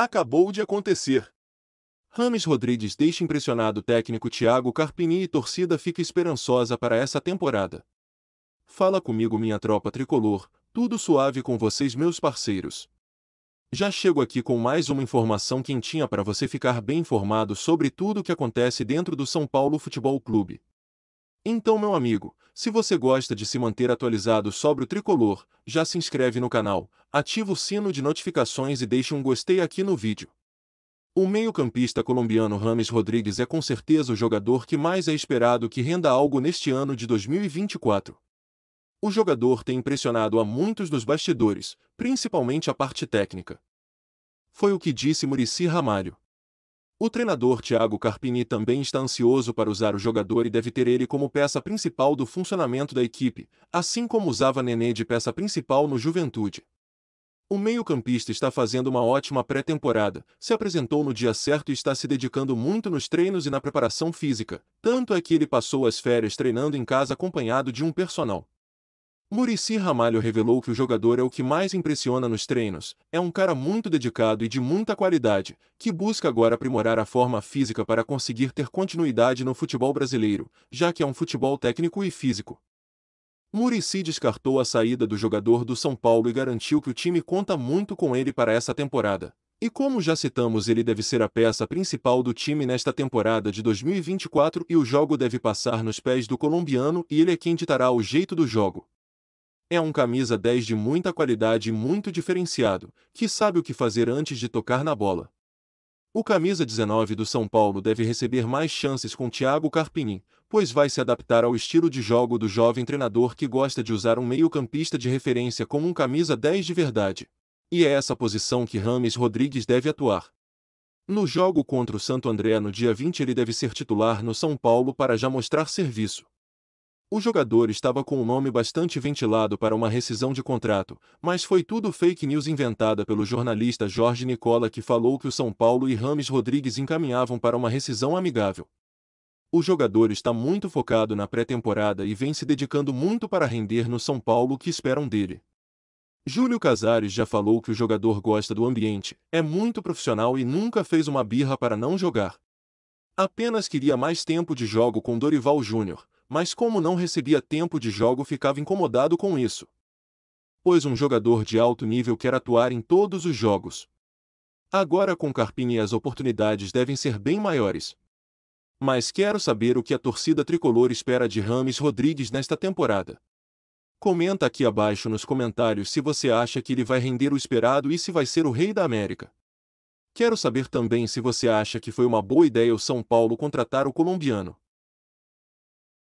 Acabou de acontecer. Rames Rodrigues deixa impressionado técnico Thiago Carpini e torcida fica esperançosa para essa temporada. Fala comigo minha tropa tricolor, tudo suave com vocês meus parceiros. Já chego aqui com mais uma informação quentinha para você ficar bem informado sobre tudo o que acontece dentro do São Paulo Futebol Clube. Então, meu amigo, se você gosta de se manter atualizado sobre o tricolor, já se inscreve no canal, ativa o sino de notificações e deixe um gostei aqui no vídeo. O meio-campista colombiano Rames Rodrigues é com certeza o jogador que mais é esperado que renda algo neste ano de 2024. O jogador tem impressionado a muitos dos bastidores, principalmente a parte técnica. Foi o que disse Murici Ramalho. O treinador Thiago Carpini também está ansioso para usar o jogador e deve ter ele como peça principal do funcionamento da equipe, assim como usava Nenê de peça principal no Juventude. O meio-campista está fazendo uma ótima pré-temporada, se apresentou no dia certo e está se dedicando muito nos treinos e na preparação física, tanto é que ele passou as férias treinando em casa acompanhado de um personal. Murici Ramalho revelou que o jogador é o que mais impressiona nos treinos, é um cara muito dedicado e de muita qualidade, que busca agora aprimorar a forma física para conseguir ter continuidade no futebol brasileiro, já que é um futebol técnico e físico. Murici descartou a saída do jogador do São Paulo e garantiu que o time conta muito com ele para essa temporada. E como já citamos, ele deve ser a peça principal do time nesta temporada de 2024 e o jogo deve passar nos pés do colombiano e ele é quem ditará o jeito do jogo. É um camisa 10 de muita qualidade e muito diferenciado, que sabe o que fazer antes de tocar na bola. O camisa 19 do São Paulo deve receber mais chances com Thiago Carpini, pois vai se adaptar ao estilo de jogo do jovem treinador que gosta de usar um meio-campista de referência como um camisa 10 de verdade. E é essa posição que Rames Rodrigues deve atuar. No jogo contra o Santo André no dia 20 ele deve ser titular no São Paulo para já mostrar serviço. O jogador estava com um nome bastante ventilado para uma rescisão de contrato, mas foi tudo fake news inventada pelo jornalista Jorge Nicola que falou que o São Paulo e Rames Rodrigues encaminhavam para uma rescisão amigável. O jogador está muito focado na pré-temporada e vem se dedicando muito para render no São Paulo que esperam dele. Júlio Casares já falou que o jogador gosta do ambiente, é muito profissional e nunca fez uma birra para não jogar. Apenas queria mais tempo de jogo com Dorival Júnior, mas como não recebia tempo de jogo ficava incomodado com isso. Pois um jogador de alto nível quer atuar em todos os jogos. Agora com Carpini as oportunidades devem ser bem maiores. Mas quero saber o que a torcida tricolor espera de Rames Rodrigues nesta temporada. Comenta aqui abaixo nos comentários se você acha que ele vai render o esperado e se vai ser o rei da América. Quero saber também se você acha que foi uma boa ideia o São Paulo contratar o colombiano.